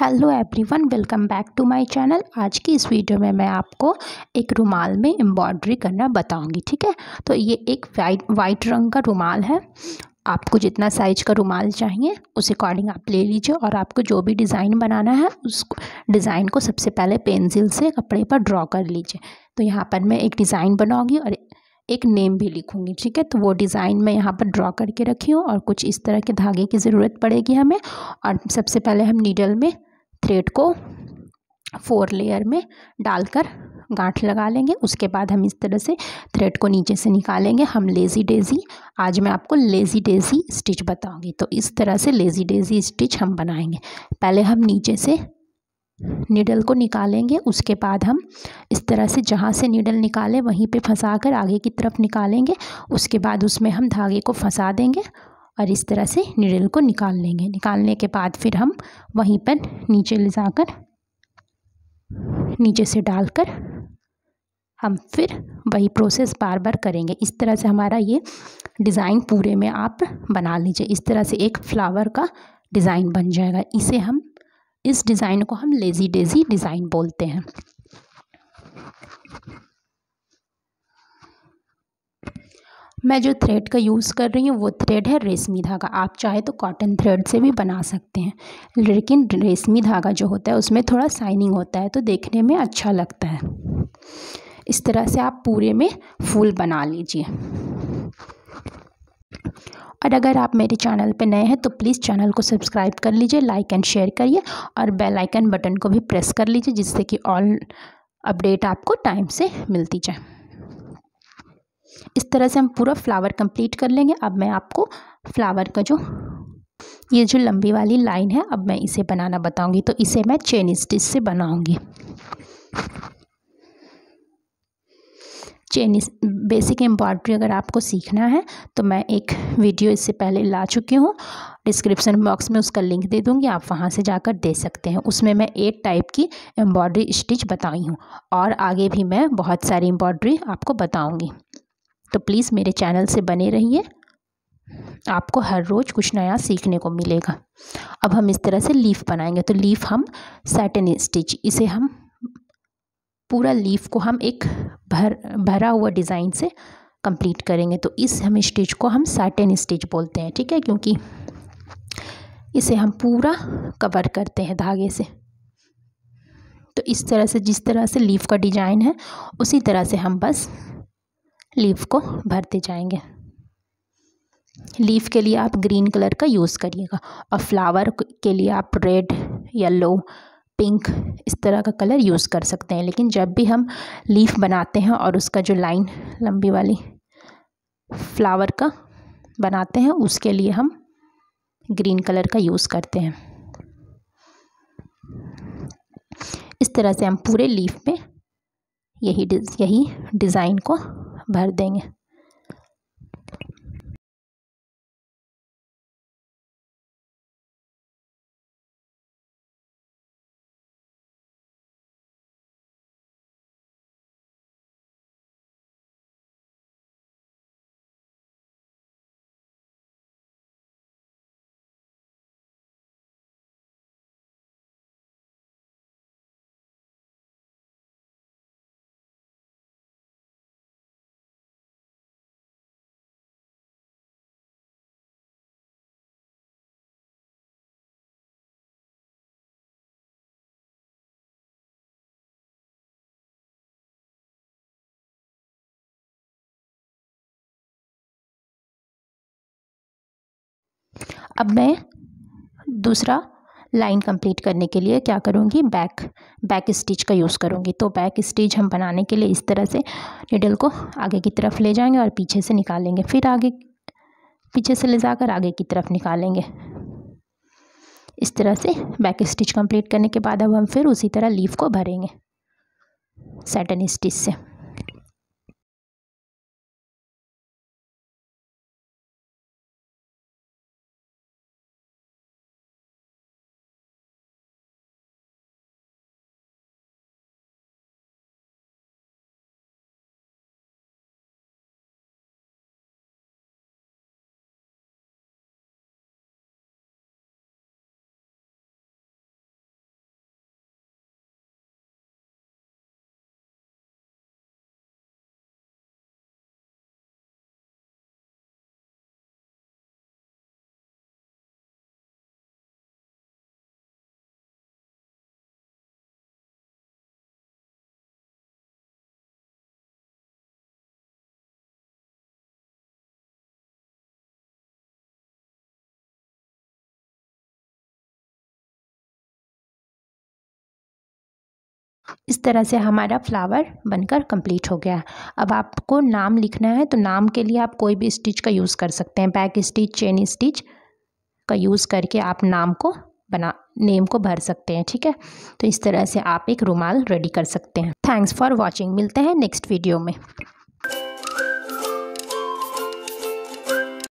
hello everyone welcome back to my channel आज की इस वीडियो में मैं आपको एक रुमाल में एम्ब्रॉयड्री करना बताऊंगी ठीक है तो ये एक वाइट वाइट रंग का रुमाल है आपको जितना साइज का रुमाल चाहिए उस अकॉर्डिंग आप ले लीजिए और आपको जो भी डिज़ाइन बनाना है उस डिज़ाइन को सबसे पहले पेंसिल से कपड़े पर ड्रॉ कर लीजिए तो यहाँ पर मैं एक डिज़ाइन बनाऊँगी और एक नेम भी लिखूँगी ठीक है तो वो डिज़ाइन मैं यहाँ पर ड्रॉ करके रखी हूँ और कुछ इस तरह के धागे की ज़रूरत पड़ेगी हमें और सबसे पहले हम नीडल में थ्रेड को फोर लेयर में डालकर गांठ लगा लेंगे उसके बाद हम इस तरह से थ्रेड को नीचे से निकालेंगे हम लेज़ी डेज़ी आज मैं आपको लेज़ी डेज़ी स्टिच बताऊंगी तो इस तरह से लेज़ी डेज़ी स्टिच हम बनाएंगे पहले हम नीचे से नीडल को निकालेंगे उसके बाद हम इस तरह से जहाँ से नीडल निकालें वहीं पे फंसा कर आगे की तरफ निकालेंगे उसके बाद उसमें हम धागे को फंसा देंगे और इस तरह से नीडल को निकाल लेंगे निकालने के बाद फिर हम वहीं पर नीचे ले जाकर नीचे से डालकर हम फिर वही प्रोसेस बार बार करेंगे इस तरह से हमारा ये डिज़ाइन पूरे में आप बना लीजिए इस तरह से एक फ्लावर का डिज़ाइन बन जाएगा इसे हम इस डिज़ाइन को हम लेज़ी डेज़ी डिज़ाइन बोलते हैं मैं जो थ्रेड का यूज़ कर रही हूँ वो थ्रेड है रेशमी धागा आप चाहे तो कॉटन थ्रेड से भी बना सकते हैं लेकिन रेशमी धागा जो होता है उसमें थोड़ा साइनिंग होता है तो देखने में अच्छा लगता है इस तरह से आप पूरे में फूल बना लीजिए और अगर आप मेरे चैनल पर नए हैं तो प्लीज़ चैनल को सब्सक्राइब कर लीजिए लाइक एंड शेयर करिए और बेल आइकन बटन को भी प्रेस कर लीजिए जिससे कि ऑल अपडेट आपको टाइम से मिलती जाए इस तरह से हम पूरा फ्लावर कंप्लीट कर लेंगे अब मैं आपको फ्लावर का जो ये जो लंबी वाली लाइन है अब मैं इसे बनाना बताऊंगी तो इसे मैं चेन स्टिच से बनाऊंगी चेनिस बेसिक एम्ब्रॉयड्री अगर आपको सीखना है तो मैं एक वीडियो इससे पहले ला चुकी हूँ डिस्क्रिप्शन बॉक्स में उसका लिंक दे दूँगी आप वहाँ से जाकर दे सकते हैं उसमें मैं एट टाइप की एम्ब्रॉयड्री स्टिच बताई हूँ और आगे भी मैं बहुत सारी एम्ब्रॉयड्री आपको बताऊँगी तो प्लीज़ मेरे चैनल से बने रहिए आपको हर रोज़ कुछ नया सीखने को मिलेगा अब हम इस तरह से लीफ बनाएंगे तो लीफ हम सैटन स्टिच इसे हम पूरा लीफ को हम एक भर भरा हुआ डिज़ाइन से कंप्लीट करेंगे तो इस हम स्टिच को हम सैटन स्टिच बोलते हैं ठीक है क्योंकि इसे हम पूरा कवर करते हैं धागे से तो इस तरह से जिस तरह से लीफ का डिजाइन है उसी तरह से हम बस लीफ को भरते जाएंगे लीफ के लिए आप ग्रीन कलर का यूज़ करिएगा और फ्लावर के लिए आप रेड येलो पिंक इस तरह का कलर यूज़ कर सकते हैं लेकिन जब भी हम लीफ बनाते हैं और उसका जो लाइन लंबी वाली फ्लावर का बनाते हैं उसके लिए हम ग्रीन कलर का यूज़ करते हैं इस तरह से हम पूरे लीफ में यही यही डिज़ाइन को भर देंगे अब मैं दूसरा लाइन कंप्लीट करने के लिए क्या करूँगी बैक बैक स्टिच का यूज़ करूँगी तो बैक स्टिच हम बनाने के लिए इस तरह से निडल को आगे की तरफ ले जाएंगे और पीछे से निकालेंगे फिर आगे पीछे से ले जाकर आगे की तरफ निकालेंगे इस तरह से बैक स्टिच कंप्लीट करने के बाद अब हम फिर उसी तरह लीफ को भरेंगे सैटन स्टिच से इस तरह से हमारा फ्लावर बनकर कंप्लीट हो गया अब आपको नाम लिखना है तो नाम के लिए आप कोई भी स्टिच का यूज़ कर सकते हैं बैक स्टिच चेन स्टिच का यूज़ करके आप नाम को बना नेम को भर सकते हैं ठीक है तो इस तरह से आप एक रुमाल रेडी कर सकते हैं थैंक्स फॉर वॉचिंग मिलते हैं नेक्स्ट वीडियो में